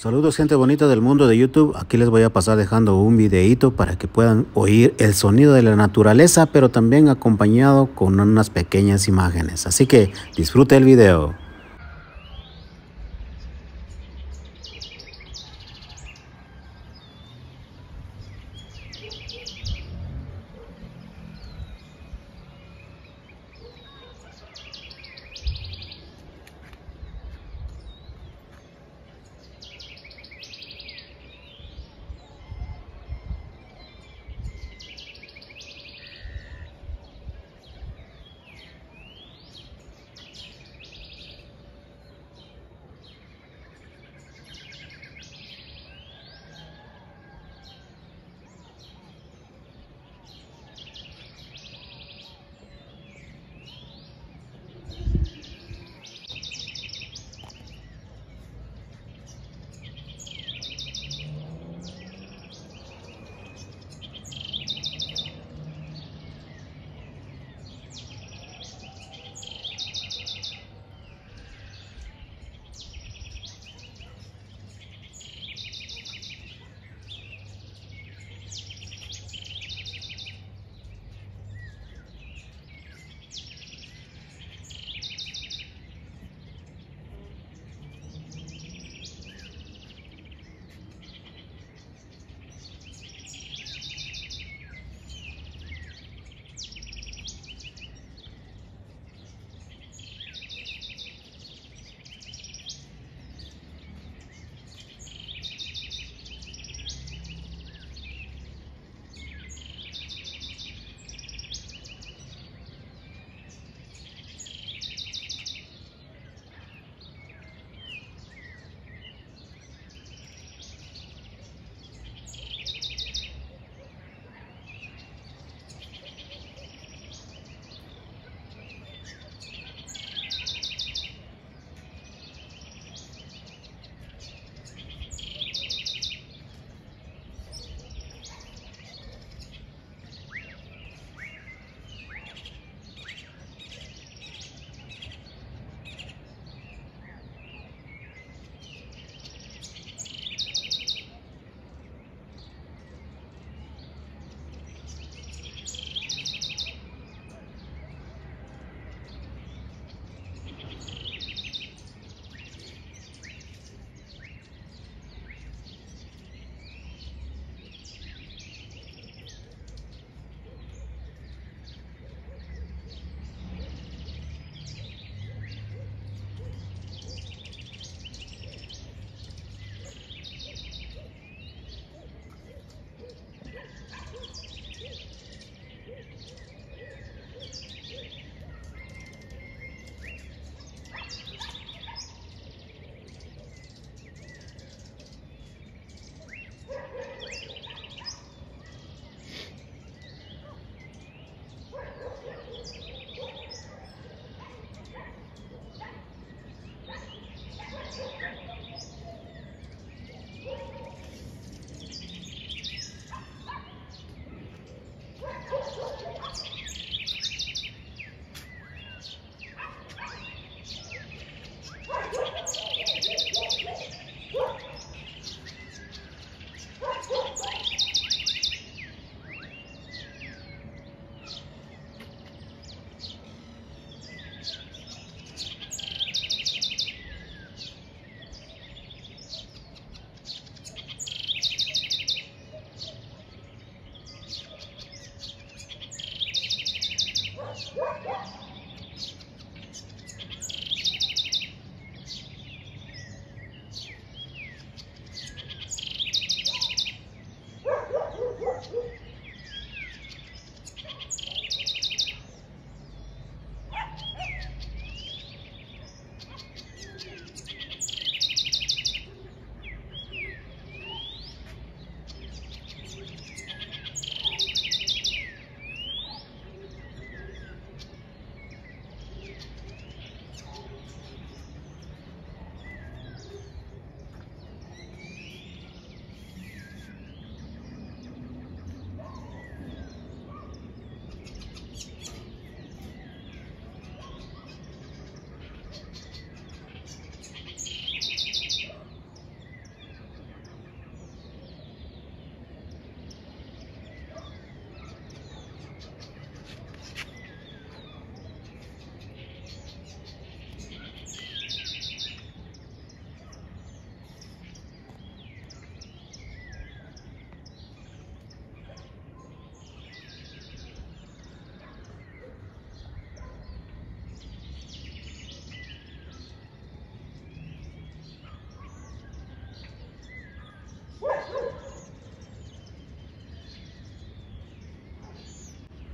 Saludos gente bonita del mundo de YouTube, aquí les voy a pasar dejando un videito para que puedan oír el sonido de la naturaleza, pero también acompañado con unas pequeñas imágenes. Así que disfrute el video.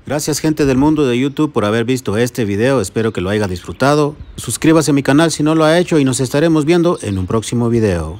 Gracias gente del mundo de YouTube por haber visto este video, espero que lo haya disfrutado. Suscríbase a mi canal si no lo ha hecho y nos estaremos viendo en un próximo video.